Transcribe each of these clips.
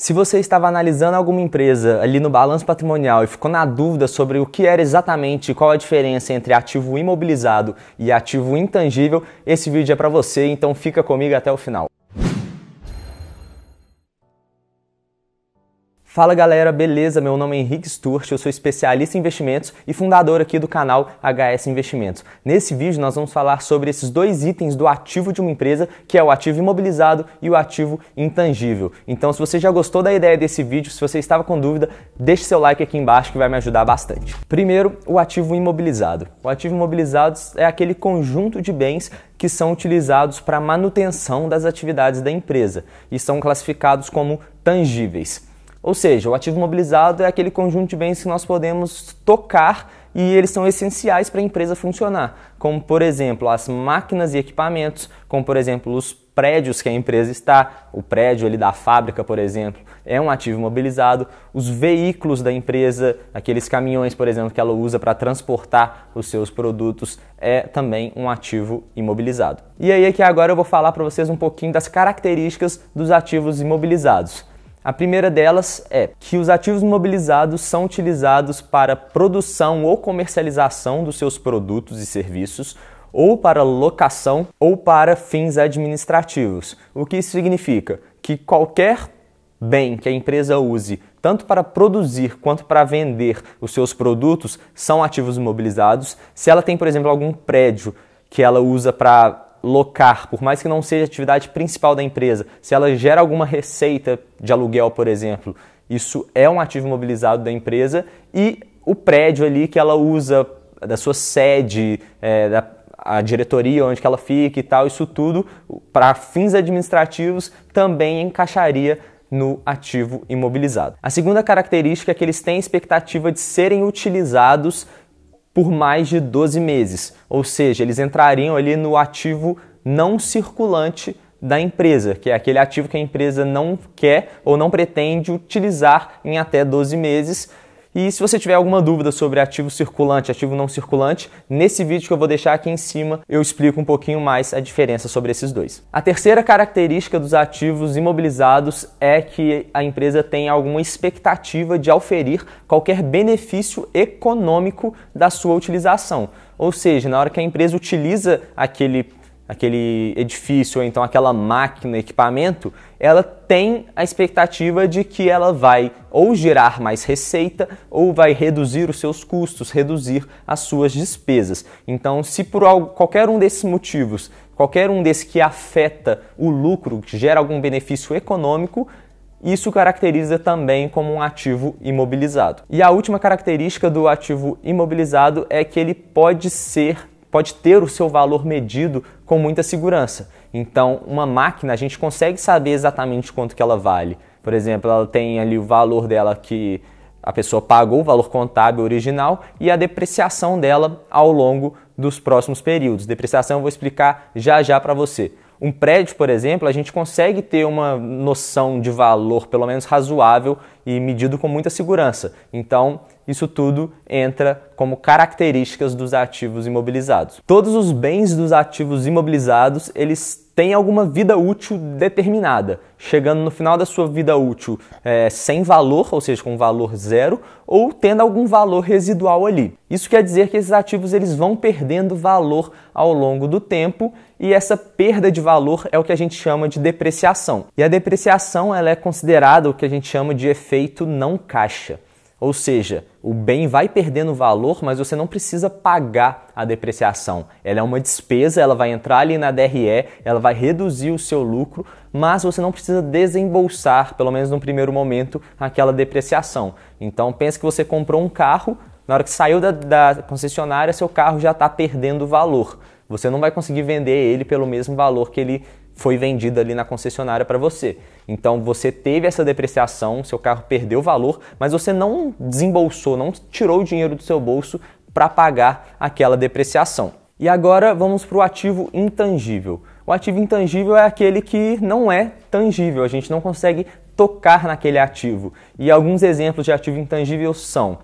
Se você estava analisando alguma empresa ali no balanço patrimonial e ficou na dúvida sobre o que era exatamente, qual a diferença entre ativo imobilizado e ativo intangível, esse vídeo é para você, então fica comigo até o final. Fala galera, beleza? Meu nome é Henrique Sturte, eu sou especialista em investimentos e fundador aqui do canal HS Investimentos. Nesse vídeo nós vamos falar sobre esses dois itens do ativo de uma empresa, que é o ativo imobilizado e o ativo intangível. Então, se você já gostou da ideia desse vídeo, se você estava com dúvida, deixe seu like aqui embaixo que vai me ajudar bastante. Primeiro, o ativo imobilizado. O ativo imobilizado é aquele conjunto de bens que são utilizados para manutenção das atividades da empresa e são classificados como tangíveis. Ou seja, o ativo mobilizado é aquele conjunto de bens que nós podemos tocar e eles são essenciais para a empresa funcionar, como por exemplo as máquinas e equipamentos, como por exemplo os prédios que a empresa está, o prédio ali da fábrica, por exemplo, é um ativo mobilizado, os veículos da empresa, aqueles caminhões, por exemplo, que ela usa para transportar os seus produtos, é também um ativo imobilizado. E aí é que agora eu vou falar para vocês um pouquinho das características dos ativos imobilizados. A primeira delas é que os ativos mobilizados são utilizados para produção ou comercialização dos seus produtos e serviços, ou para locação ou para fins administrativos. O que isso significa? Que qualquer bem que a empresa use, tanto para produzir quanto para vender os seus produtos, são ativos mobilizados. Se ela tem, por exemplo, algum prédio que ela usa para locar, por mais que não seja a atividade principal da empresa, se ela gera alguma receita de aluguel, por exemplo, isso é um ativo imobilizado da empresa e o prédio ali que ela usa, da sua sede, é, da, a diretoria onde que ela fica e tal, isso tudo para fins administrativos também encaixaria no ativo imobilizado. A segunda característica é que eles têm expectativa de serem utilizados por mais de 12 meses, ou seja, eles entrariam ali no ativo não circulante da empresa, que é aquele ativo que a empresa não quer ou não pretende utilizar em até 12 meses e se você tiver alguma dúvida sobre ativo circulante, ativo não circulante, nesse vídeo que eu vou deixar aqui em cima eu explico um pouquinho mais a diferença sobre esses dois. A terceira característica dos ativos imobilizados é que a empresa tem alguma expectativa de oferir qualquer benefício econômico da sua utilização. Ou seja, na hora que a empresa utiliza aquele aquele edifício ou então aquela máquina, equipamento, ela tem a expectativa de que ela vai ou gerar mais receita ou vai reduzir os seus custos, reduzir as suas despesas. Então, se por qualquer um desses motivos, qualquer um desses que afeta o lucro, que gera algum benefício econômico, isso caracteriza também como um ativo imobilizado. E a última característica do ativo imobilizado é que ele pode ser pode ter o seu valor medido com muita segurança. Então, uma máquina a gente consegue saber exatamente quanto que ela vale. Por exemplo, ela tem ali o valor dela que a pessoa pagou o valor contábil original e a depreciação dela ao longo dos próximos períodos. Depreciação eu vou explicar já já para você. Um prédio, por exemplo, a gente consegue ter uma noção de valor, pelo menos razoável, e medido com muita segurança. Então, isso tudo entra como características dos ativos imobilizados. Todos os bens dos ativos imobilizados, eles têm alguma vida útil determinada, chegando no final da sua vida útil é, sem valor, ou seja, com valor zero, ou tendo algum valor residual ali. Isso quer dizer que esses ativos eles vão perdendo valor ao longo do tempo e essa perda de valor é o que a gente chama de depreciação. E a depreciação ela é considerada o que a gente chama de efeito efeito não caixa. Ou seja, o bem vai perdendo valor, mas você não precisa pagar a depreciação. Ela é uma despesa, ela vai entrar ali na DRE, ela vai reduzir o seu lucro, mas você não precisa desembolsar, pelo menos no primeiro momento, aquela depreciação. Então pense que você comprou um carro, na hora que saiu da, da concessionária, seu carro já está perdendo valor. Você não vai conseguir vender ele pelo mesmo valor que ele foi vendida ali na concessionária para você. Então você teve essa depreciação, seu carro perdeu valor, mas você não desembolsou, não tirou o dinheiro do seu bolso para pagar aquela depreciação. E agora vamos para o ativo intangível. O ativo intangível é aquele que não é tangível, a gente não consegue tocar naquele ativo. E alguns exemplos de ativo intangível são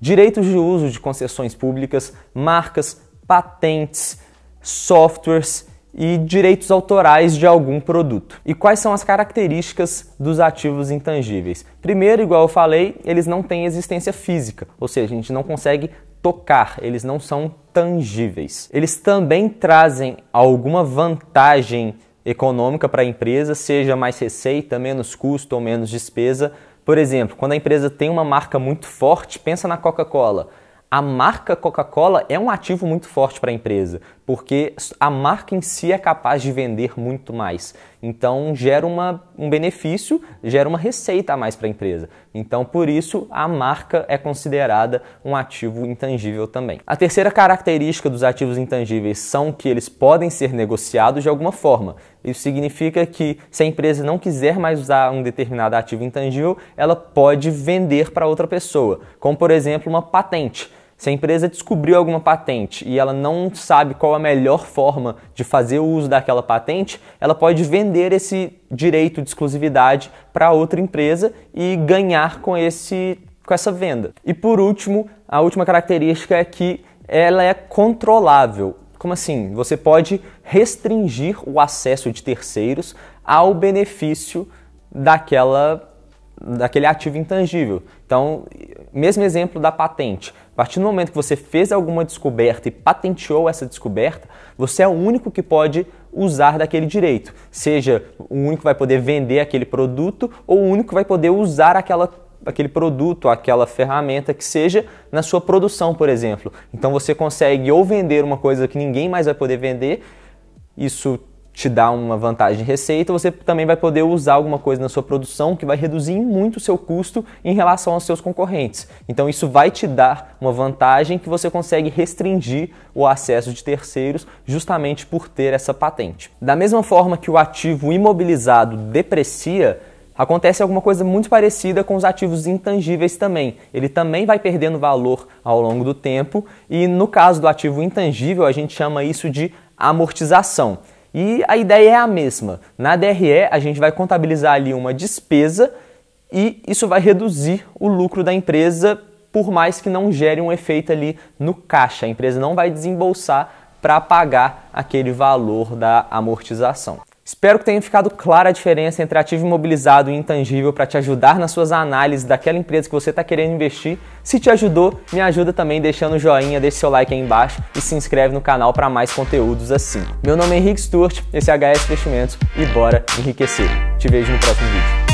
direitos de uso de concessões públicas, marcas, patentes, softwares e direitos autorais de algum produto. E quais são as características dos ativos intangíveis? Primeiro, igual eu falei, eles não têm existência física, ou seja, a gente não consegue tocar, eles não são tangíveis. Eles também trazem alguma vantagem econômica para a empresa, seja mais receita, menos custo ou menos despesa. Por exemplo, quando a empresa tem uma marca muito forte, pensa na Coca-Cola. A marca Coca-Cola é um ativo muito forte para a empresa porque a marca em si é capaz de vender muito mais. Então gera uma, um benefício, gera uma receita a mais para a empresa. Então por isso a marca é considerada um ativo intangível também. A terceira característica dos ativos intangíveis são que eles podem ser negociados de alguma forma. Isso significa que se a empresa não quiser mais usar um determinado ativo intangível, ela pode vender para outra pessoa, como por exemplo uma patente. Se a empresa descobriu alguma patente e ela não sabe qual a melhor forma de fazer o uso daquela patente, ela pode vender esse direito de exclusividade para outra empresa e ganhar com, esse, com essa venda. E por último, a última característica é que ela é controlável. Como assim? Você pode restringir o acesso de terceiros ao benefício daquela daquele ativo intangível. Então, mesmo exemplo da patente. A partir do momento que você fez alguma descoberta e patenteou essa descoberta, você é o único que pode usar daquele direito. Seja o único que vai poder vender aquele produto ou o único que vai poder usar aquela aquele produto, aquela ferramenta que seja na sua produção, por exemplo. Então você consegue ou vender uma coisa que ninguém mais vai poder vender, isso te dá uma vantagem de receita, você também vai poder usar alguma coisa na sua produção que vai reduzir muito o seu custo em relação aos seus concorrentes. Então isso vai te dar uma vantagem que você consegue restringir o acesso de terceiros justamente por ter essa patente. Da mesma forma que o ativo imobilizado deprecia, Acontece alguma coisa muito parecida com os ativos intangíveis também. Ele também vai perdendo valor ao longo do tempo, e no caso do ativo intangível, a gente chama isso de amortização. E a ideia é a mesma. Na DRE, a gente vai contabilizar ali uma despesa e isso vai reduzir o lucro da empresa, por mais que não gere um efeito ali no caixa. A empresa não vai desembolsar para pagar aquele valor da amortização. Espero que tenha ficado clara a diferença entre ativo imobilizado e intangível para te ajudar nas suas análises daquela empresa que você está querendo investir. Se te ajudou, me ajuda também deixando o joinha, deixa seu like aí embaixo e se inscreve no canal para mais conteúdos assim. Meu nome é Henrique Sturt, esse é HS Investimentos e bora enriquecer. Te vejo no próximo vídeo.